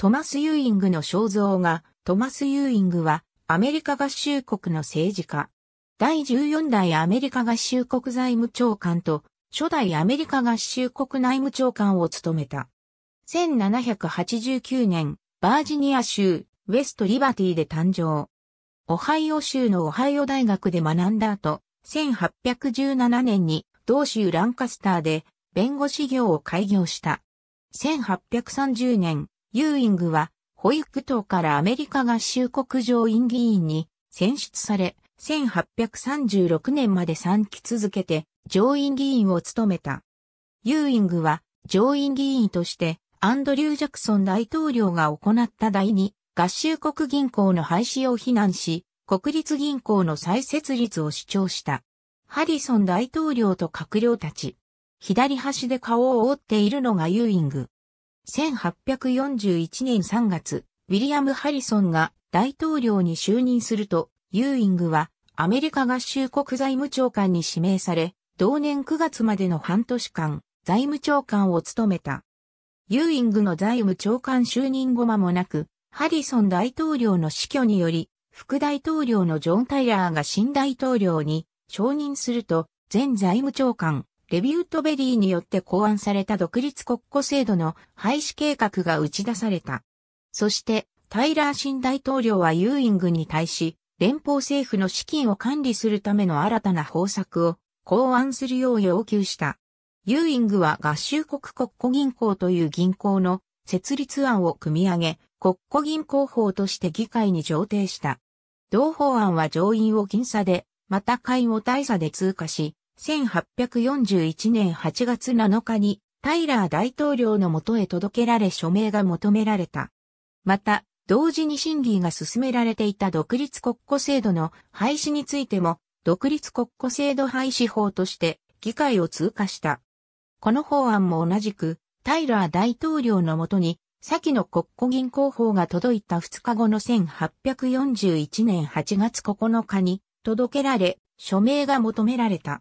トマス・ユーイングの肖像画、トマス・ユーイングは、アメリカ合衆国の政治家。第14代アメリカ合衆国財務長官と、初代アメリカ合衆国内務長官を務めた。1789年、バージニア州、ウェスト・リバティで誕生。オハイオ州のオハイオ大学で学んだ後、1817年に同州ランカスターで弁護士業を開業した。1830年、ユーイングは、保育党からアメリカ合衆国上院議員に選出され、1836年まで3期続けて上院議員を務めた。ユーイングは上院議員としてアンドリュー・ジャクソン大統領が行った第二合衆国銀行の廃止を非難し、国立銀行の再設立を主張した。ハリソン大統領と閣僚たち。左端で顔を覆っているのがユーイング。1841年3月、ウィリアム・ハリソンが大統領に就任すると、ユーイングはアメリカ合衆国財務長官に指名され、同年9月までの半年間、財務長官を務めた。ユーイングの財務長官就任後間もなく、ハリソン大統領の死去により、副大統領のジョン・タイラーが新大統領に承認すると、前財務長官、レビュートベリーによって考案された独立国庫制度の廃止計画が打ち出された。そして、タイラー新大統領はユーイングに対し、連邦政府の資金を管理するための新たな方策を考案するよう要求した。ユーイングは合衆国国庫銀行という銀行の設立案を組み上げ、国庫銀行法として議会に上呈した。同法案は上院を僅差で、また会を大差で通過し、1841年8月7日にタイラー大統領のもとへ届けられ署名が求められた。また、同時に審議が進められていた独立国庫制度の廃止についても、独立国庫制度廃止法として議会を通過した。この法案も同じく、タイラー大統領のもとに、先の国庫銀行法が届いた2日後の1841年8月9日に届けられ、署名が求められた。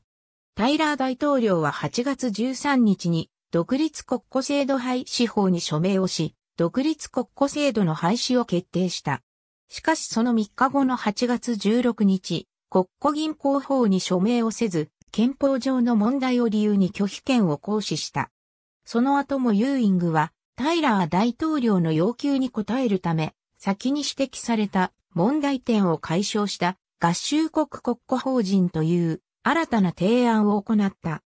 タイラー大統領は8月13日に独立国庫制度廃止法に署名をし、独立国庫制度の廃止を決定した。しかしその3日後の8月16日、国庫銀行法に署名をせず、憲法上の問題を理由に拒否権を行使した。その後もユーイングは、タイラー大統領の要求に応えるため、先に指摘された問題点を解消した合衆国国庫法人という新たな提案を行った。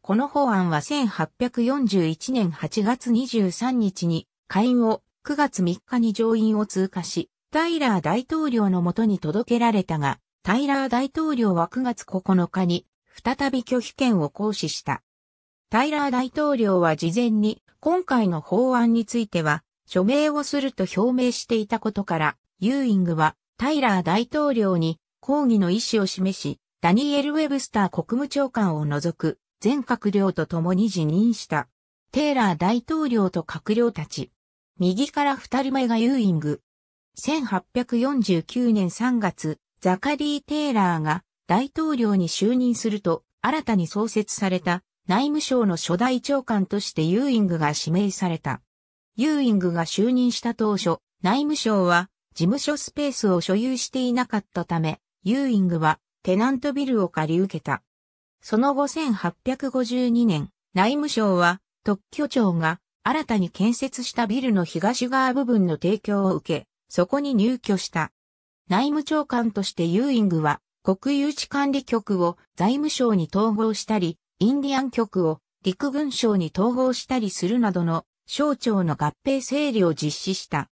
この法案は1841年8月23日に下院を9月3日に上院を通過し、タイラー大統領のもとに届けられたが、タイラー大統領は9月9日に再び拒否権を行使した。タイラー大統領は事前に今回の法案については署名をすると表明していたことから、ユーイングはタイラー大統領に抗議の意思を示し、ダニエル・ウェブスター国務長官を除く全閣僚と共に辞任した。テイラー大統領と閣僚たち。右から二人目がユーイング。1849年3月、ザカリー・テイラーが大統領に就任すると、新たに創設された内務省の初代長官としてユーイングが指名された。ユーイングが就任した当初、内務省は事務所スペースを所有していなかったため、ユーイングはテナントビルを借り受けた。その後1852年、内務省は特許庁が新たに建設したビルの東側部分の提供を受け、そこに入居した。内務長官としてユーイングは国有地管理局を財務省に統合したり、インディアン局を陸軍省に統合したりするなどの省庁の合併整理を実施した。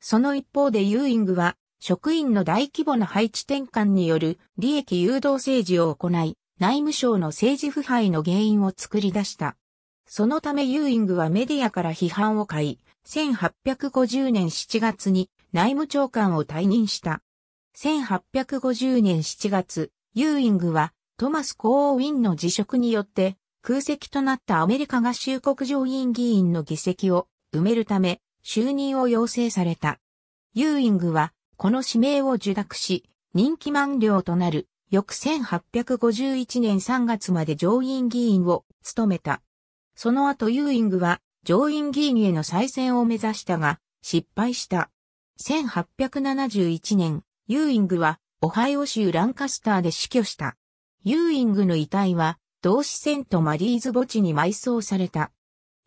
その一方でユーイングは職員の大規模な配置転換による利益誘導政治を行い、内務省の政治腐敗の原因を作り出した。そのためユーイングはメディアから批判を買い、1850年7月に内務長官を退任した。1850年7月、ユーイングはトマス・コー・ウィンの辞職によって空席となったアメリカ合衆国上院議員の議席を埋めるため就任を要請された。ユーイングはこの指名を受諾し、任期満了となる、翌1851年3月まで上院議員を務めた。その後ユーイングは上院議員への再選を目指したが、失敗した。1871年、ユーイングはオハイオ州ランカスターで死去した。ユーイングの遺体は、同志戦とマリーズ墓地に埋葬された。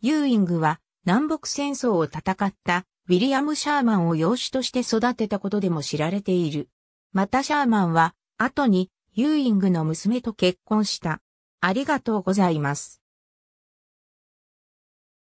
ユーイングは、南北戦争を戦ったウィリアム・シャーマンを養子として育てたことでも知られている。またシャーマンは、後に、ユーイングの娘と結婚した。ありがとうございます。